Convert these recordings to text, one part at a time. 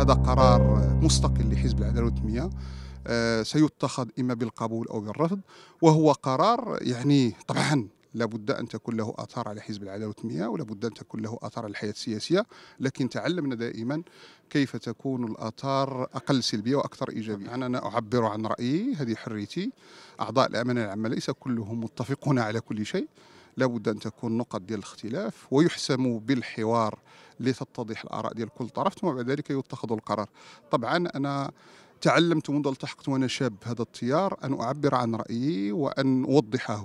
هذا قرار مستقل لحزب العداله والتنميه آه، سيتخذ اما بالقبول او بالرفض وهو قرار يعني طبعا لابد ان تكون له اثار على حزب العداله والتنميه ولابد ان تكون له اثار على الحياه السياسيه لكن تعلمنا دائما كيف تكون الاثار اقل سلبيه واكثر ايجابيه انا اعبر عن رايي هذه حريتي اعضاء الامانه العامه ليس كلهم متفقون على كل شيء لابد ان تكون نقط ديال الاختلاف ويحسم بالحوار لتتضح الاراء ديال كل طرف ثم بعد ذلك يتخذ القرار طبعا انا تعلمت منذ التحقت وانا شاب هذا التيار ان اعبر عن رايي وان اوضحه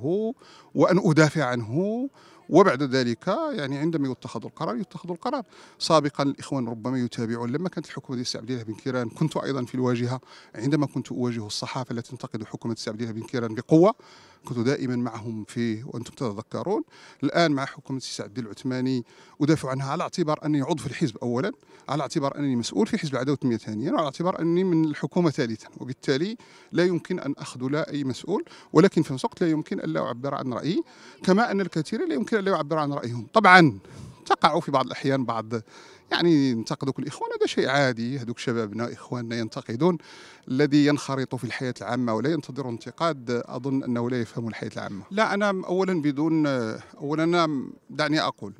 وان ادافع عنه وبعد ذلك يعني عندما يتخذ القرار يتخذ القرار سابقا الإخوان ربما يتابعون لما كانت الحكومة ديال عبد الله بن كيران كنت أيضا في الواجهة عندما كنت أواجه الصحافة التي تنتقد حكومة السي عبد الله بن كيران بقوة كنت دائما معهم في وانتم تتذكرون الان مع حكومه السي عبد العثماني ادافع عنها على اعتبار اني عضو في الحزب اولا على اعتبار انني مسؤول في حزب العداوه والتنميه ثانيا وعلى اعتبار اني من الحكومه ثالثا وبالتالي لا يمكن ان اخذل اي مسؤول ولكن في نفس الوقت لا يمكن الا اعبر عن رايي كما ان الكثير لا يمكن لا يعبر عن رايهم طبعا تقع في بعض الاحيان بعض يعني ينتقدك الاخوان هذا شيء عادي هذوك شبابنا اخواننا ينتقدون الذي ينخرط في الحياه العامه ولا ينتظر انتقاد اظن انه لا يفهم الحياه العامه لا انا اولا بدون اولا أنا دعني اقول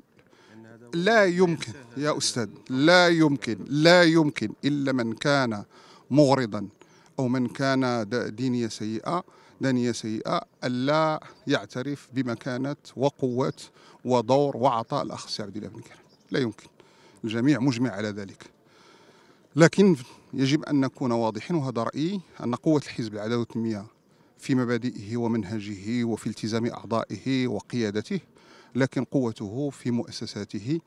لا يمكن يا استاذ لا يمكن لا يمكن الا من كان مغرضا او من كان دينيه سيئه دنيا سيئة ألا يعترف بمكانة وقوة ودور وعطاء الأخ السي عبد الله بن كريم لا يمكن الجميع مجمع على ذلك لكن يجب أن نكون واضحين وهذا رأيي أن قوة الحزب العداوة والتنمية في مبادئه ومنهجه وفي التزام أعضائه وقيادته لكن قوته في مؤسساته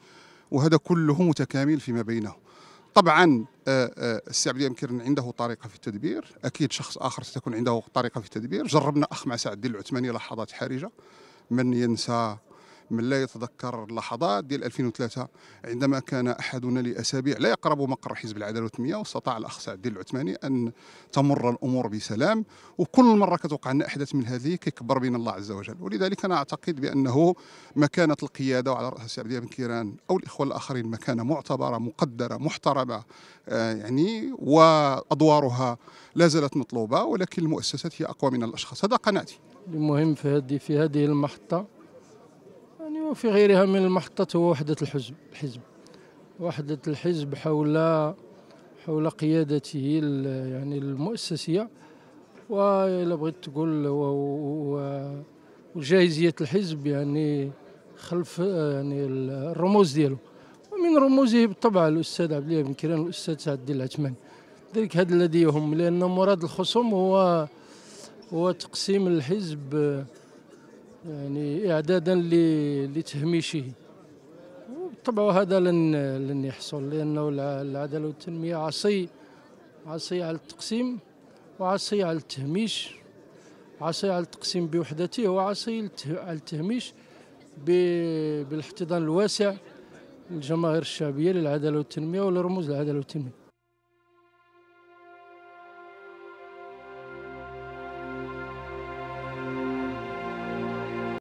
وهذا كله متكامل فيما بينه طبعا آه، آه، السعودية يمكن عنده طريقه في التدبير اكيد شخص اخر ستكون عنده طريقه في التدبير جربنا اخ مع سعد الدين العثماني لحظات حرجه من ينسى من لا يتذكر اللحظات ديال 2003 عندما كان احدنا لاسابيع لا يقرب مقر حزب العداله والتنميه واستطاع الاخ سعد الدين العثماني ان تمر الامور بسلام وكل مره كتوقع لنا احداث من هذه كيكبر بين الله عز وجل ولذلك انا اعتقد بانه مكانه القياده وعلى راسها سعد بن كيران او الاخوه الاخرين مكانه معتبره مقدره محترمه آه، يعني وادوارها لا زالت مطلوبه ولكن المؤسسات هي اقوى من الاشخاص هذا قناعتي المهم في هذه في هذه المحطه وفي غيرها من المحطات هو وحدة الحزب الحزب وحدة الحزب حول حول قيادته يعني المؤسسية وإلا بغيت تقول وجاهزية الحزب يعني خلف يعني الرموز ديالو ومن رموزه بالطبع الأستاذ عبد الله بن كيران والأستاذ سعد الدين العثماني ذلك هذا الذي يهم لأن مراد الخصوم هو هو تقسيم الحزب يعني إعدادا لتهميشه طبعا هذا لن لن يحصل لأنه العدالة والتنمية عصي عصي على التقسيم وعصي على التهميش عصي على التقسيم بوحدته وعصي على التهميش بالاحتضان الواسع للجماهير الشعبية للعدالة والتنمية ولرموز العدالة والتنمية